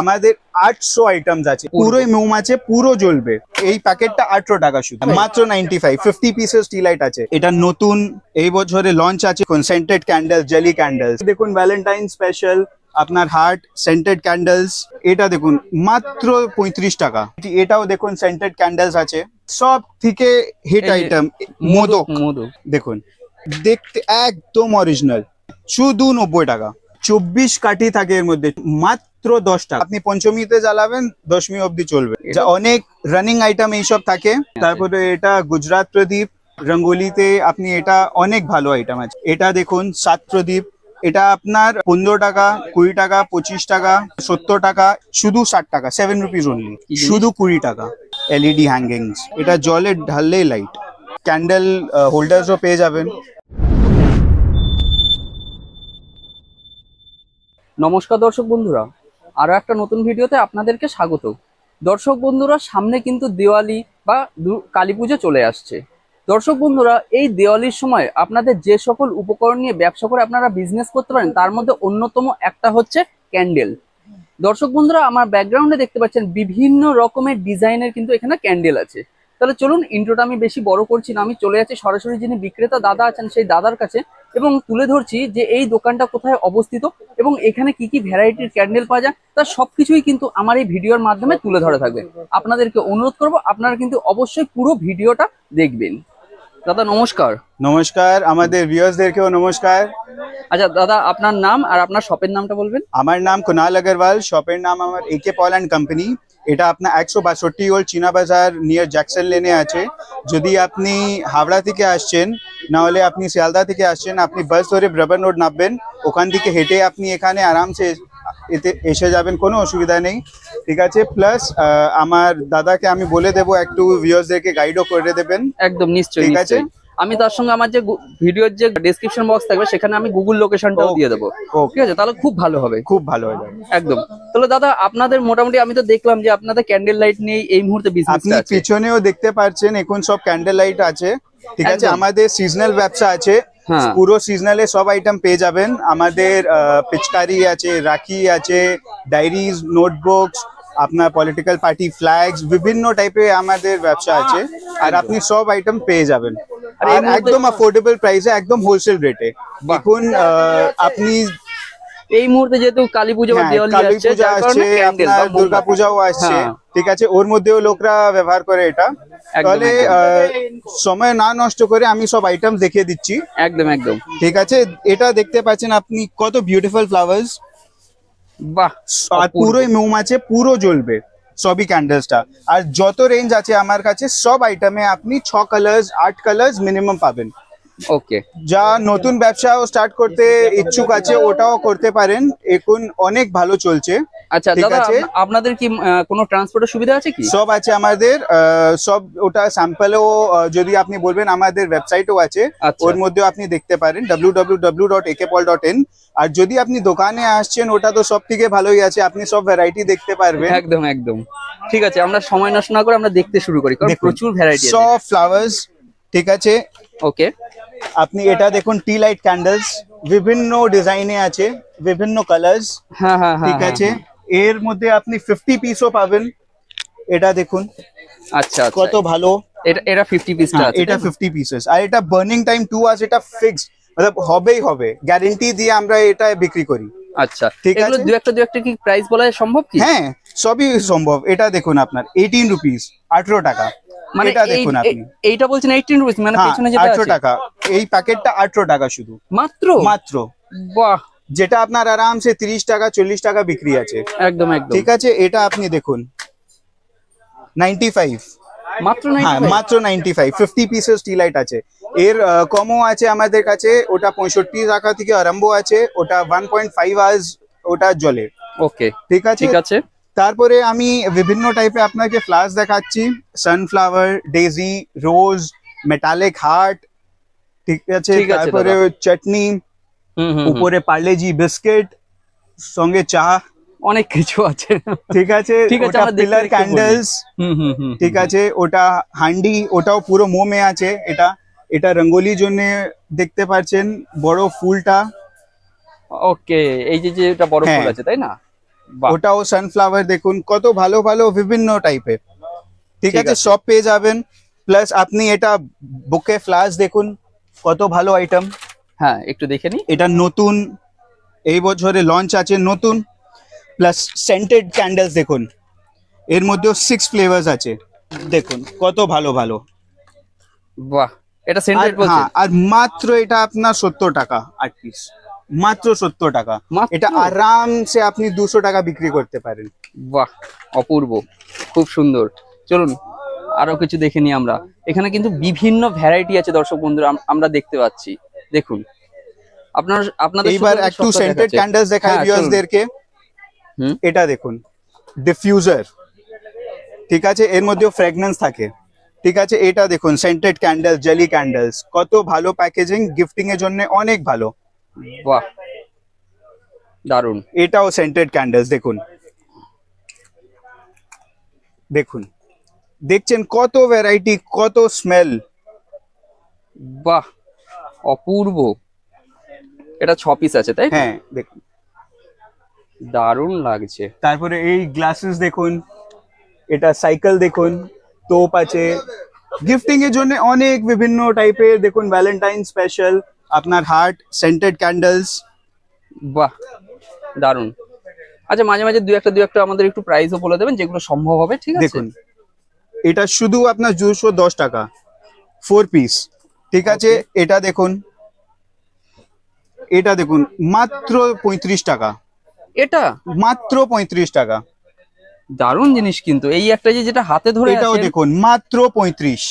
আমাদের আটশো আইটেমস আছে পুরোই মোম আছে পুরো জ্বলবে এই প্যাকেটটা আটশো টাকা শুধু মাত্র নাইনটি ফাইভ ফিফটি পিসের লাইট আছে এটা নতুন এই বছরে লঞ্চ আছে সেন্টেড ক্যান্ডেল জেলি ক্যান্ডেল দেখুন ভ্যালেন্টাইন স্পেশাল আপনার হার্ট সেন্টেড ক্যান্ডেলস এটা দেখুন মাত্র পঁয়ত্রিশ টাকা এটাও দেখুন সেন্টেড ক্যান্ডেলস আছে সব থেকে হিট আইটেম মোদক মোদক দেখুন দেখতে একদম অরিজিনাল শুধু নব্বই টাকা চব্বিশ কাঠি থাকে এর মধ্যে মাত্র মাত্র দশ টাকা আপনি পঞ্চমীতে জ্বালাবেন দশমী অবধি চলবে অনেক রানিং আইটেম এইসব থাকে তারপরে এটা গুজরাট প্রদীপ রঙ্গোলিতে আপনি এটা অনেক ভালো আইটেম আছে এটা দেখুন সাত প্রদীপ এটা আপনার পনেরো টাকা কুড়ি টাকা পঁচিশ টাকা সত্তর টাকা শুধু ষাট টাকা সেভেন রুপিস অনলি শুধু কুড়ি টাকা এলইডি হ্যাঙ্গিংস এটা জলে ঢাললেই লাইট ক্যান্ডেল হোল্ডার্সও পেয়ে যাবেন নমস্কার দর্শক বন্ধুরা আরও একটা নতুন ভিডিওতে আপনাদেরকে স্বাগত দর্শক বন্ধুরা সামনে কিন্তু দেওয়ালি বা কালী পুজো চলে আসছে দর্শক বন্ধুরা এই দেওয়ালির সময় আপনাদের যে সকল উপকরণ নিয়ে ব্যবসা করে আপনারা বিজনেস করতে পারেন তার মধ্যে অন্যতম একটা হচ্ছে ক্যান্ডেল দর্শক বন্ধুরা আমার ব্যাকগ্রাউন্ডে দেখতে পাচ্ছেন বিভিন্ন রকমের ডিজাইনের কিন্তু এখানে ক্যান্ডেল আছে তাহলে চলুন ইন্ট্রোটা আমি বেশি বড় করছি না আমি চলে যাচ্ছি সরাসরি যিনি বিক্রেতা দাদা আছেন সেই দাদার কাছে এবং তুলে ধরছি যে এই দোকানটা কোথায় অবস্থিত এবং এখানে কি কি ভ্যারাইটির ক্যান্ডেল পাওয়া যায় তার সবকিছুই কিন্তু আমার এই ভিডিওর মাধ্যমে তুলে ধরে থাকবে আপনাদেরকে অনুরোধ করব আপনারা কিন্তু অবশ্যই পুরো ভিডিওটা দেখবেন দাদা নমস্কার নমস্কার আমাদের ভিউয়ার্সদেরকেও নমস্কার আচ্ছা দাদা আপনার নাম আর আপনার শপের নামটা বলবেন আমার নাম কুনাল আগরওয়াল শপের নাম আমার একে পল অ্যান্ড কোম্পানি এটা আপনার একশো বাষট্টি ওল্ড চীনা বাজার নিয়ার জ্যাকসন লেনে আছে যদি আপনি হাওড়া থেকে আসছেন নাহলে আপনি শিয়ালদা থেকে আসছেন আপনি বাস ধরে ব্রাবার রোড নামবেন ওখান থেকে হেঁটে আপনি এখানে আরামসে এতে এসে যাবেন কোনো অসুবিধা নেই ঠিক আছে প্লাস আমার দাদাকে আমি বলে দেবো একটু ভিউর্সদেরকে গাইডও করে দেবেন একদম নিশ্চয়ই ঠিক আছে আমি তার সঙ্গে আমার যে ভিডিওর যে ডিসক্রিপশন বক্স থাকবে সেখানে আমি গুগল লোকেশনটাও দিয়ে দেবো ঠিক আছে তাহলে খুব ভালো হবে খুব ভালো হবে একদম তাহলে দাদা আপনাদের মোটামুটি আমি তো দেখলাম যে আপনাদের ক্যান্ডেল লাইট নিয়ে এই মুহূর্তে আপনি পিছনেও দেখতে পাচ্ছেন এখন সব ক্যান্ডেল লাইট আছে ঠিক আছে আমাদের সিজনাল ব্যবসা আছে হ্যাঁ। পুরো সিজনালে সব আইটেম পেয়ে যাবেন আমাদের পিচকারি আছে রাখি আছে ডায়েরিজ নোটবুকস আপনার পলিটিক্যাল পার্টি ফ্ল্যাগস বিভিন্ন টাইপের আমাদের ব্যবসা আছে আর আপনি সব আইটেম পেয়ে যাবেন আর একদম অ্যাফোর্ডেবল প্রাইসে একদম হোলসেল রেটে দেখুন আপনি এই মুহূর্তে যেহেতু কালী পুজো হ্যাঁ, কালী পুজো আসছে দুর্গা পূজাও আসছে হ্যাঁ। ঠিক আছে ওর মধ্যেও লোকরা ব্যবহার করে এটা তাহলে সময় না নষ্ট করে আমি সব আইটেম দেখিয়ে দিচ্ছি একদম একদম ঠিক আছে এটা দেখতে পাচ্ছেন আপনি কত বিউটিফুল ফ্লাওয়ার্স বাহ আর পুরোই মৌমাছে পুরো জ্বলবে সবই ক্যান্ডেলসটা আর যত রেঞ্জ আছে আমার কাছে সব আইটেমে আপনি ছ কালার্স আট কালার্স মিনিমাম পাবেন ওকে যা নতুন ব্যবসাও স্টার্ট করতে ইচ্ছুক আছে ওটাও করতে পারেন এখন অনেক ভালো চলছে আচ্ছা আপনাদের কি কোনো ট্রান্সপোর্টের সুবিধা আছে কি সব আছে আমাদের সব ওটা যদি আপনি বলবেন আমাদের আছে আচ্ছা। ওর মধ্যেও আপনি দেখতে পারেন আর যদি আপনি দোকানে আসছেন ওটা তো সব থেকে ভালোই আছে আপনি সব ভ্যারাইটি দেখতে পারবেন একদম একদম ঠিক আছে আমরা সময় নষ্ট না করে আমরা দেখতে শুরু করি প্রচুর ভ্যারাইটি সব ফ্লাওয়ার্স ঠিক আছে ওকে আপনি এটা দেখুন টি লাইট ক্যান্ডেলস বিভিন্ন ডিজাইনে আছে বিভিন্ন কালার হ্যাঁ, হ্যাঁ হ্যাঁ ঠিক হ্যাঁ, আছে হ্যাঁ। এর মধ্যে আপনি ফিফটি পিসও পাবেন এটা দেখুন আচ্ছা, আচ্ছা কত ভালো এটা এটা ফিফটি পিস হ্যাঁ, এটা ফিফটি পিসেস আর এটা বার্নিং টাইম টু আওয়ার্স এটা ফিক্সড মানে হবেই হবে গ্যারেন্টি দিয়ে আমরা এটা বিক্রি করি আচ্ছা ঠিক আছে দু একটা দু একটা কি প্রাইস বলা সম্ভব কি হ্যাঁ সবই সম্ভব এটা দেখুন আপনার 18 রুপিস 18 টাকা মানে এটা দেখুন আপনি এইটা বলছেন 18 রুপিস মানে হ্যাঁ, পেছনে যেটা 18 টাকা এই প্যাকেটটা আঠারো টাকা শুধু মাত্র মাত্র বাহ যেটা আপনার আরামসে 30 টাকা 40 টাকা বিক্রি আছে একদম একদম ঠিক আছে এটা আপনি দেখুন 95 মাত্র 95 হ্যাঁ মাত্র 95 50 পিস স্টিলাইট আছে এর কমো আছে আমাদের কাছে ওটা 65 টাকা থেকে আরম্ভ আছে ওটা 1.5 আজ ওটা জ্বলে ওকে ঠিক আছে ঠিক আছে তারপরে আমি বিভিন্ন টাইপে আপনাকে ফ্ল্যাশ দেখাচ্ছি sunflower daisy rose metallic heart ঠিক আছে তারপরে চাটনি উপরে পার্লেজি বিস্কিট সঙ্গে চা অনেক কিছু আছে ঠিক আছে ঠিক আছে পিলার ক্যান্ডেলস ঠিক আছে ওটা হান্ডি ওটাও পুরো মোমে আছে এটা এটা রঙ্গোলির জন্য দেখতে পাচ্ছেন বড় ফুলটা ওকে এই যে এটা বড় ফুল হ্যাঁ। আছে তাই না ওটাও সানফ্লাওয়ার দেখুন কত ভালো ভালো বিভিন্ন টাইপের ঠিক আছে সব পেয়ে যাবেন প্লাস আপনি এটা বুকে ফ্লাস দেখুন কত ভালো আইটেম হ্যাঁ একটু দেখে নি এটা নতুন এই বছরে লঞ্চ আছে নতুন প্লাস সেন্টেড ক্যান্ডেলস দেখুন এর মধ্যেও সিক্স ফ্লেভার আছে দেখুন কত ভালো ভালো বাহ এটা সেন্টেড হ্যাঁ, আর মাত্র এটা আপনার 70 টাকা আট পিস মাত্র 70 টাকা এটা আরামসে আপনি 200 টাকা বিক্রি করতে পারেন বাহ অপূর্ব খুব সুন্দর চলুন আরো কিছু দেখে নিই আমরা এখানে কিন্তু বিভিন্ন ভ্যারাইটি আছে দর্শক বন্ধুরা আমরা দেখতে পাচ্ছি দেখুন আপনারা আপনাদের এইবার একটু সেন্টেড ক্যান্ডেলস দেখা হইজ देयर কে এটা দেখুন ডিফিউজার ঠিক আছে এর মধ্যে ফ্রাগrance থাকে ঠিক আছে এটা দেখুন সেন্টেড ক্যান্ডেলস Jelly candles কত ভালো প্যাকেজিং গিফটিং এর জন্য অনেক ভালো বাহ দারুণ এটা ও সেন্টেড ক্যান্ডেলস দেখুন দেখুন দেখছেন কত ভ্যারাইটি কত স্মেল বাহ অপূর্ব এটা ছ পিস আছে তাই হ্যাঁ দেখুন দারুণ লাগছে তারপরে এই গ্লাসেস দেখুন এটা সাইকেল দেখুন তোপ আছে গিফটিং এর জন্য অনেক বিভিন্ন টাইপের দেখুন ভ্যালেন্টাইন স্পেশাল আপনার হার্ট সেন্টেড ক্যান্ডেলস বাহ দারুণ আচ্ছা মাঝে মাঝে দু একটা দু একটা আমাদের একটু প্রাইসও বলে দেবেন যেগুলো সম্ভব হবে ঠিক আছে দেখুন এটা শুধু আপনার দুশো দশ টাকা ফোর পিস ঠিক আছে এটা দেখুন এটা দেখুন মাত্র পঁয়ত্রিশ টাকা এটা মাত্র পঁয়ত্রিশ টাকা দারুণ জিনিস কিন্তু এই একটা যে যেটা হাতে ধরে এটাও দেখুন মাত্র পঁয়ত্রিশ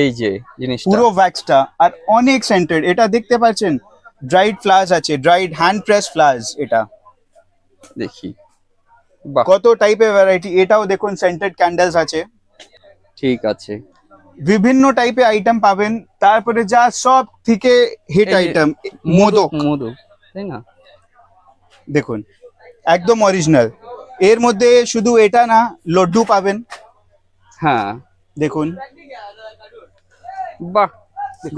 এই যে জিনিস পুরো ভ্যাক্সটা আর অনেক সেন্টেড এটা দেখতে পাচ্ছেন ড্রাইড ফ্লাস আছে ড্রাইড হ্যান্ড প্রেস ফ্লাস এটা দেখি কত টাইপের ভ্যারাইটি এটাও দেখুন সেন্টেড ক্যান্ডেলস আছে ঠিক আছে বিভিন্ন টাইপের আইটেম পাবেন তারপরে যা সব থেকে হিট আইটেম মোদক মোদক তাই না দেখুন একদম অরিজিনাল এর মধ্যে শুধু এটা না লড্ডু পাবেন হ্যাঁ দেখুন বাহ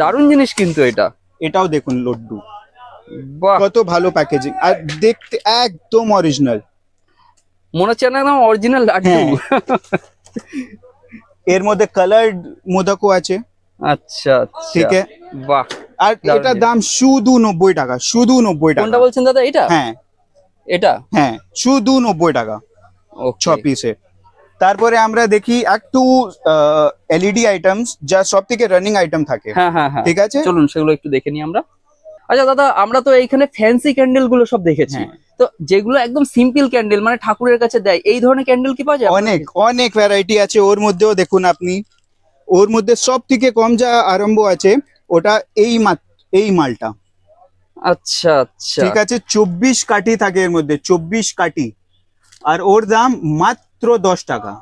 দারুণ জিনিস কিন্তু এটা এটাও দেখুন লড্ডু কত ভালো প্যাকেজিং আর দেখতে একদম অরিজিনাল মনে হচ্ছে না অরিজিনাল লাড্ডু হ্যাঁ। এর মধ্যে কালার্ড মোদাকো আছে আচ্ছা, আচ্ছা ঠিক আছে বাহ আর এটার দাম শুধু নব্বই টাকা শুধু নব্বই টাকা কোনটা বলছেন দাদা এটা হ্যাঁ এটা হ্যাঁ শুধু নব্বই টাকা ছ পিসের তারপরে আমরা দেখি একটু এলইডি আইটেমস যা সব থেকে রানিং আইটেম থাকে হ্যাঁ, হ্যাঁ, হ্যাঁ। ঠিক আছে চলুন সেগুলো একটু দেখে নিই আমরা আচ্ছা দাদা আমরা তো এইখানে ফ্যান্সি ক্যান্ডেল গুলো সব দেখেছি হ্যাঁ। তো যেগুলো একদম সিম্পল ক্যান্ডেল মানে ঠাকুরের কাছে দেয় এই ধরনের ক্যান্ডেল কি পাওয়া যায় অনেক অনেক ভ্যারাইটি আছে ওর মধ্যেও দেখুন আপনি ওর মধ্যে সব থেকে কম যা আরম্ভ আছে ওটা এই এই মালটা আচ্ছা আচ্ছা ঠিক আছে চব্বিশ কাটি থাকে এর মধ্যে চব্বিশ কাটি আর ওর দাম মাত্র দশ টাকা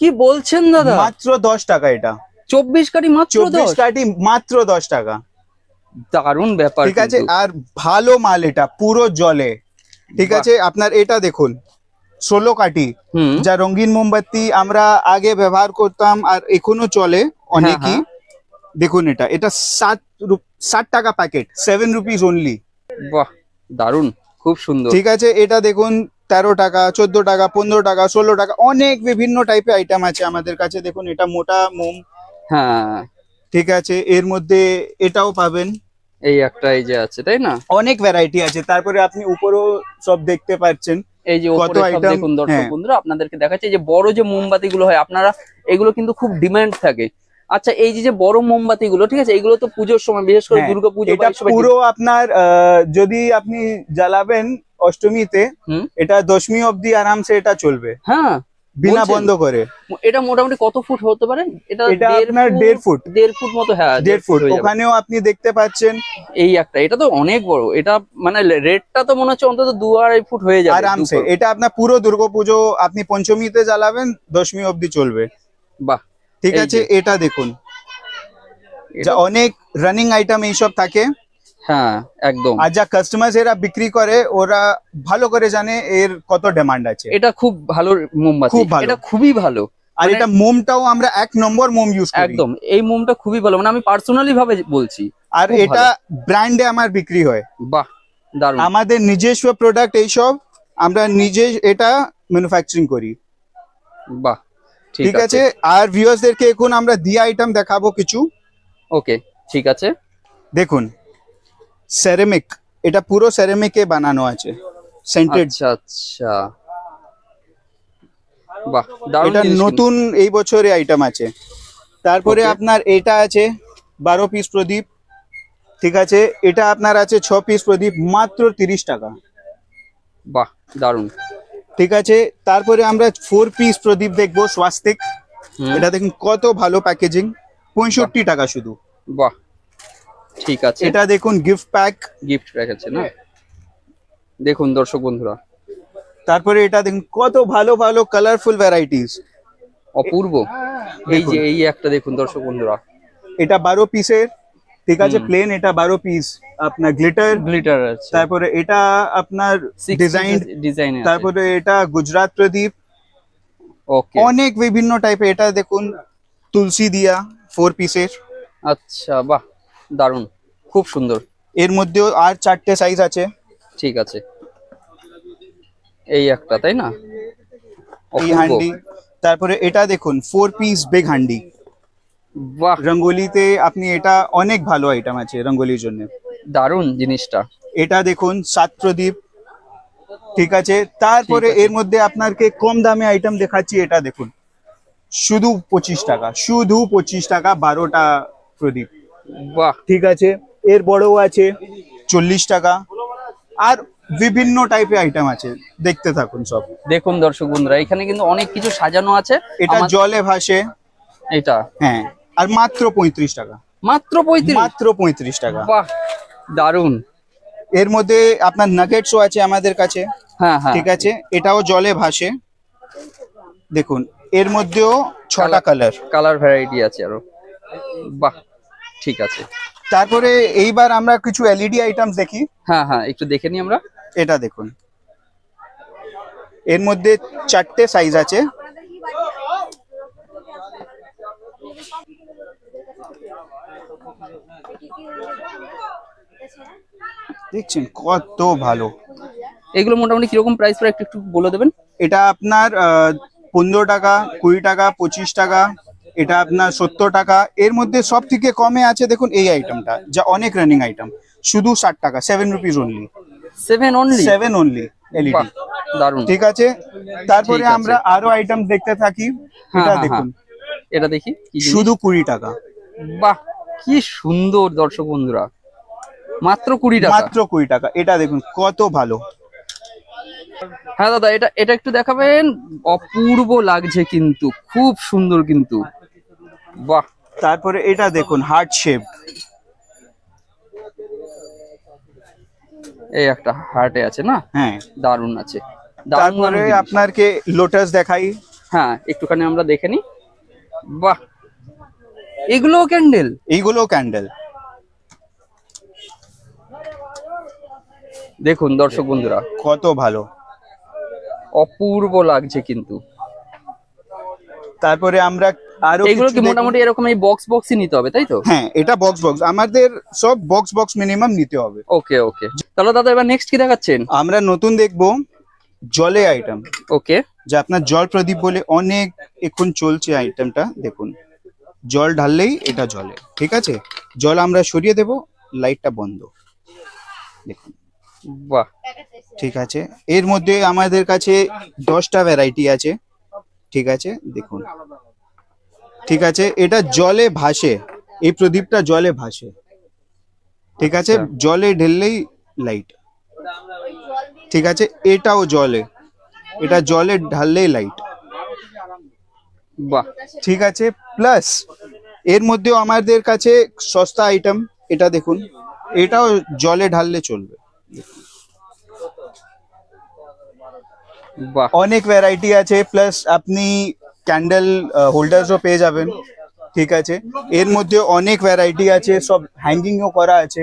কি বলছেন দাদা মাত্র দশ টাকা এটা চব্বিশ কাটি মাত্র চব্বিশ কাটি মাত্র দশ টাকা দারুণ ব্যাপার ঠিক আছে আর ভালো মাল এটা পুরো জলে ঠিক আছে আপনার এটা দেখুন ষোলো কাটি যা রঙিন মোমবাতি আমরা আগে ব্যবহার করতাম আর এখনো চলে অনেকই হ্যাঁ, হ্যাঁ। দেখুন এটা এটা সাত ষাট টাকা প্যাকেট সেভেন রুপিস অনলি বাহ দারুণ খুব সুন্দর ঠিক আছে এটা দেখুন তেরো টাকা চোদ্দ টাকা পনেরো টাকা ষোলো টাকা অনেক বিভিন্ন টাইপের আইটেম আছে আমাদের কাছে দেখুন এটা মোটা মোম হ্যাঁ ঠিক আছে এর মধ্যে এটাও পাবেন এই একটা এই যে আছে তাই না অনেক ভ্যারাইটি আছে তারপরে আপনি উপরও সব দেখতে পাচ্ছেন এই যে হ্যাঁ। যে বড় যে মোমবাতিগুলো হয় আপনারা এগুলো কিন্তু খুব ডিমান্ড থাকে আচ্ছা এই যে বড় ঠিক আছে এগুলো তো পুজোর সময় বিশেষ করে হ্যাঁ, এটা পুরো আপনার যদি আপনি জ্বালাবেন অষ্টমীতে এটা দশমী অবধি আরামসে এটা চলবে হ্যাঁ বিনা বন্ধ করে এটা মোটামুটি কত ফুট হতে পারে এটা এটা আপনার দেড় ফুট দেড় ফুট মতো হ্যাঁ দেড় ফুট ওখানেও আপনি দেখতে পাচ্ছেন এই একটা এটা তো অনেক বড় এটা মানে রেটটা তো মনে হচ্ছে অন্তত দু আড়াই ফুট হয়ে যাবে আরামসে এটা আপনার পুরো দুর্গাপুজো আপনি পঞ্চমীতে জ্বালাবেন দশমী অবধি চলবে বাহ ঠিক আছে এটা দেখুন অনেক রানিং আইটেম এইসব থাকে হ্যাঁ একদম আর যা কাস্টমার এরা বিক্রি করে ওরা ভালো করে জানে এর কত ডিমান্ড আছে এটা খুব ভালো মোমবাতি এটা খুবই ভালো আর মানে এটা আমরা এক নম্বর মোম ইউজ একদম এই মোমটা খুবই ভালো মানে আমি পার্সোনালি ভাবে বলছি আর এটা ব্র্যান্ডে আমার বিক্রি হয় বাহ আমাদের নিজস্ব প্রোডাক্ট এইসব আমরা নিজে এটা ম্যানুফ্যাকচারিং করি বাহ ঠিক আছে আর ভিউয়ার্সদেরকে এখন আমরা দিয়া আইটেম দেখাবো কিছু ওকে ঠিক আছে দেখুন সেরামিক এটা পুরো সেরামিকে বানানো আছে সেন্টেড আচ্ছা, আচ্ছা বাহ এটা নতুন এই বছরে আইটেম আছে তারপরে আপনার এটা আছে বারো পিস প্রদীপ ঠিক আছে এটা আপনার আছে ছ পিস প্রদীপ মাত্র তিরিশ টাকা বাহ দারুন ঠিক আছে তারপরে আমরা ফোর পিস প্রদীপ দেখবো স্বাস্তিক এটা দেখুন কত ভালো প্যাকেজিং পঁয়ষট্টি টাকা শুধু বাহ ঠিক আছে এটা দেখুন গিফট প্যাক গিফট প্যাক আছে না হ্যাঁ। দেখুন দর্শক বন্ধুরা তারপরে এটা দেখুন কত ভালো ভালো কালারফুল ভ্যারাইটিস অপূর্ব এই যে এই একটা দেখুন দর্শক বন্ধুরা এটা বারো পিসের ঠিক আছে প্লেন এটা বারো পিস আপনার গ্লিটার গ্লিটার আছে তারপরে এটা আপনার ডিজাইন ডিজাইন তারপরে এটা গুজরাট প্রদীপ ওকে অনেক বিভিন্ন টাইপের এটা দেখুন তুলসী দিয়া ফোর পিসের আচ্ছা বাহ দারুন খুব সুন্দর এর মধ্যেও আর চারটে সাইজ আছে ঠিক আছে এই একটা তাই না এই হান্ডি তারপরে এটা দেখুন ফোর পিস বেগ হান্ডি বাহ রঙ্গোলিতে আপনি এটা অনেক ভালো আইটেম আছে রঙ্গোলির জন্য দারুন জিনিসটা এটা দেখুন সাত প্রদীপ ঠিক আছে তারপরে এর মধ্যে আপনাকে কম দামে আইটেম দেখাচ্ছি এটা দেখুন শুধু পঁচিশ টাকা শুধু পঁচিশ টাকা বারোটা প্রদীপ বাহ ঠিক আছে এর বড়ও আছে চল্লিশ টাকা আর বিভিন্ন টাইপের আইটেম আছে দেখতে থাকুন সব দেখুন দর্শক বন্ধুরা এখানে কিন্তু অনেক কিছু সাজানো আছে এটা জলে ভাসে এটা হ্যাঁ আর মাত্র পঁয়ত্রিশ টাকা মাত্র পঁয়ত্রিশ মাত্র পঁয়ত্রিশ টাকা বাহ দারুন এর মধ্যে আপনার নাগেটসও আছে আমাদের কাছে হ্যাঁ হ্যাঁ ঠিক আছে এটাও জলে ভাসে দেখুন এর মধ্যেও ছটা কালার কালার ভ্যারাইটি আছে আরো বাহ ঠিক আছে তারপরে এইবার আমরা কিছু এলইডি আইটেমস e দেখি হ্যাঁ হ্যাঁ একটু দেখে নিই আমরা এটা দেখুন এর মধ্যে চারটে সাইজ আছে দেখছেন কত ভালো এগুলো মোটামুটি কিরকম প্রাইস পরে একটু একটু বলে দেবেন এটা আপনার পনেরো টাকা কুড়ি টাকা পঁচিশ টাকা এটা আপনার সত্তর টাকা এর মধ্যে সব থেকে কমে আছে দেখুন এই আইটেমটা যা অনেক রানিং আইটেম শুধু ষাট টাকা seven rupees only seven only seven only LED দারুন ঠিক আছে তারপরে আমরা আরো আইটেম দেখতে থাকি হ্যাঁ, এটা হ্যাঁ, দেখুন হ্যাঁ। এটা দেখি শুধু কুড়ি টাকা বাহ কি সুন্দর দর্শক বন্ধুরা মাত্র কুড়ি টাকা মাত্র কুড়ি টাকা এটা দেখুন কত ভালো হ্যাঁ দাদা এটা এটা একটু দেখাবেন অপূর্ব লাগছে কিন্তু খুব সুন্দর কিন্তু বাহ তারপরে এটা দেখুন হার্ট শেপ এই একটা হার্টে আছে না হ্যাঁ দারুণ আছে তারপরে আপনার কে লোটাস দেখাই হ্যাঁ একটুখানি আমরা দেখে নি বাহ এগুলো ক্যান্ডেল এইগুলো ক্যান্ডেল দেখুন দর্শক বন্ধুরা কত ভালো অপূর্ব লাগছে কিন্তু তারপরে আমরা আর এগুলো মোটামুটি বক্স বক্সই নিতে হবে তাই তো হ্যাঁ এটা বক্স বক্স আমাদের সব বক্স বক্স মিনিমাম নিতে হবে ওকে ওকে দাদা এবার নেক্সট কি দেখাচ্ছেন আমরা নতুন দেখবো জলে আইটেম ওকে যে আপনার জল প্রদীপ বলে অনেক এখন চলছে আইটেমটা দেখুন জল ঢাললেই এটা জলে ঠিক আছে জল আমরা সরিয়ে দেব লাইটটা বন্ধ দেখুন বাহ ঠিক আছে এর মধ্যে আমাদের কাছে দশটা ভ্যারাইটি আছে ঠিক আছে দেখুন ঠিক আছে এটা জলে ভাসে এই প্রদীপটা জলে ভাসে ঠিক আছে আচ্ছা। জলে ঢেললেই লাইট ঠিক আছে এটাও জলে এটা জলে ঢাললেই লাইট বাহ ঠিক আছে প্লাস এর মধ্যেও আমাদের কাছে সস্তা আইটেম এটা দেখুন এটাও জলে ঢাললে চলবে অনেক ভ্যারাইটি আছে প্লাস আপনি ক্যান্ডেল হোল্ডার্সও uh, পেয়ে যাবেন ঠিক আছে এর মধ্যে অনেক ভ্যারাইটি আছে সব হ্যাঙ্গিংও করা আছে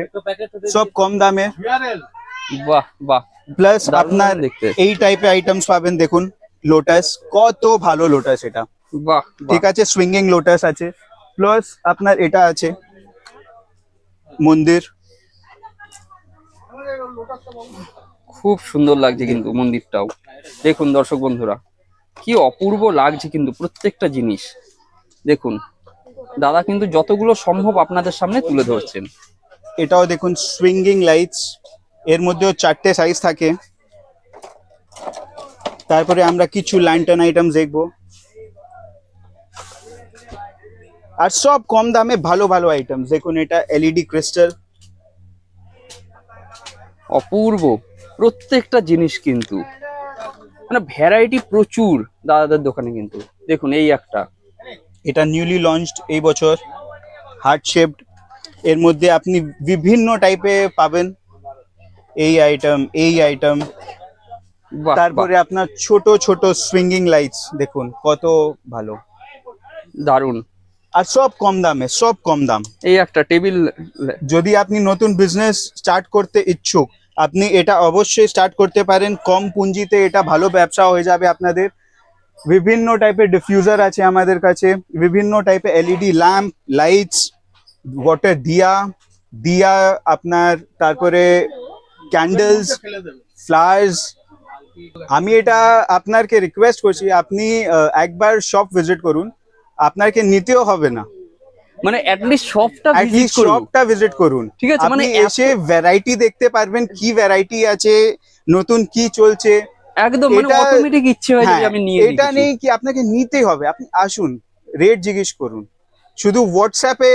সব কম দামে বাহ বাহ প্লাস আপনার এই টাইপের আইটেমস পাবেন দেখুন লোটাস কত ভালো লোটাস এটা বাহ ঠিক আছে সুইঙ্গিং লোটাস আছে প্লাস আপনার এটা আছে মন্দির খুব সুন্দর লাগছে কিন্তু মন্দিরটাও দেখুন দর্শক বন্ধুরা কি অপূর্ব লাগছে কিন্তু প্রত্যেকটা জিনিস দেখুন দাদা কিন্তু যতগুলো সম্ভব আপনাদের সামনে তুলে ধরছেন এটাও দেখুন সুইঙ্গিং লাইটস এর মধ্যেও চারটে সাইজ থাকে তারপরে আমরা কিছু ল্যান্টার্ন আইটেম দেখব আর সব কম দামে ভালো ভালো আইটেম দেখুন এটা এলইডি ক্রিস্টাল e অপূর্ব প্রত্যেকটা জিনিস কিন্তু মানে ভ্যারাইটি প্রচুর দাদাদের দোকানে কিন্তু দেখুন এই একটা এটা নিউলি লঞ্চড এই বছর হার্ট শেপড এর মধ্যে আপনি বিভিন্ন টাইপে পাবেন এই আইটেম এই আইটেম তারপরে আপনার ছোট ছোট সুইঙ্গিং লাইটস দেখুন কত ভালো দারুণ আর সব কম দামে সব কম দাম এই একটা টেবিল যদি আপনি নতুন বিজনেস স্টার্ট করতে ইচ্ছুক আপনি এটা অবশ্যই স্টার্ট করতে পারেন কম পুঁজিতে এটা ভালো ব্যবসা হয়ে যাবে আপনাদের বিভিন্ন টাইপের ডিফিউজার আছে আমাদের কাছে বিভিন্ন টাইপের এলইডি ল্যাম্প লাইটস গটে দিয়া দিয়া আপনার তারপরে ক্যান্ডেলস ফ্ল্যাস আমি এটা আপনাদের রিকোয়েস্ট করছি আপনি একবার শপ ভিজিট করুন আপনারকে নিতেই হবে না মানে অ্যাট ভিজিট করুন ঠিক আছে মানে এসে ভ্যারাইটি দেখতে পারবেন কি ভ্যারাইটি আছে নতুন কি চলছে একদম মানে অটোমেটিক ইচ্ছে হয় হ্যাঁ, আমি নিয়ে এটা নেই কি আপনাকে নিতে হবে আপনি আসুন রেট জিজ্ঞেস করুন শুধু হোয়াটসঅ্যাপে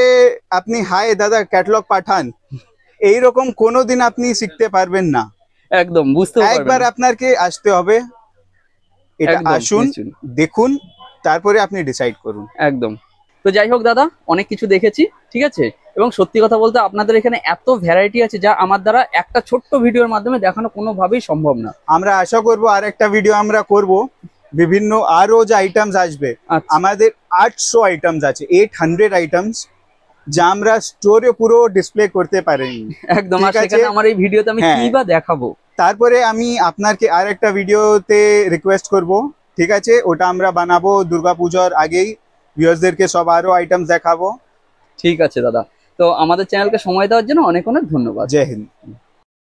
আপনি হায় দাদা ক্যাটলগ পাঠান এইরকম কোনোদিন আপনি শিখতে পারবেন না একদম বুঝতে একবার আপনাকে আসতে হবে এটা আসুন দেখুন তারপরে আপনি ডিসাইড করুন একদম তো যাই হোক দাদা অনেক কিছু দেখেছি ঠিক আছে এবং সত্যি কথা বলতে আপনাদের এখানে এত ভ্যারাইটি আছে যা আমার দ্বারা একটা ছোট্ট ভিডিওর মাধ্যমে দেখানো কোনোভাবেই সম্ভব না আমরা আশা করব আর একটা ভিডিও আমরা করব বিভিন্ন আরো যে আইটেমস আসবে আচ্ছা। আমাদের আটশো আইটেমস আছে এইট হান্ড্রেড আইটেমস যা আমরা স্টোরে পুরো ডিসপ্লে করতে পারিনি একদম আমার এই ভিডিওতে আমি হ্যাঁ। কি বা দেখাবো তারপরে আমি আপনাকে আর একটা ভিডিওতে রিকোয়েস্ট করব ঠিক আছে ওটা আমরা বানাবো দুর্গাপূজার আগেই ভিউয়ার্সদেরকে সব আরো আইটেম দেখাবো ঠিক আছে দাদা তো আমাদের চ্যানেলকে সময় দেওয়ার জন্য অনেক অনেক ধন্যবাদ জয় হিন্দ